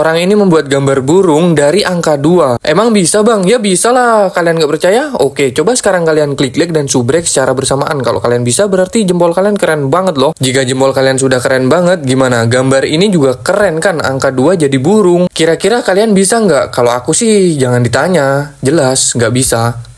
orang ini membuat gambar burung dari angka 2. Emang bisa bang? Ya bisa lah. Kalian nggak percaya? Oke, coba sekarang kalian klik like dan subrek secara bersamaan. Kalau kalian bisa berarti jempol kalian keren banget loh. Jika jempol kalian sudah keren banget, gimana? Gambar ini juga keren kan? Angka 2 jadi burung. Kira-kira kalian bisa nggak? Kalau aku sih jangan ditanya. Jelas, nggak bisa.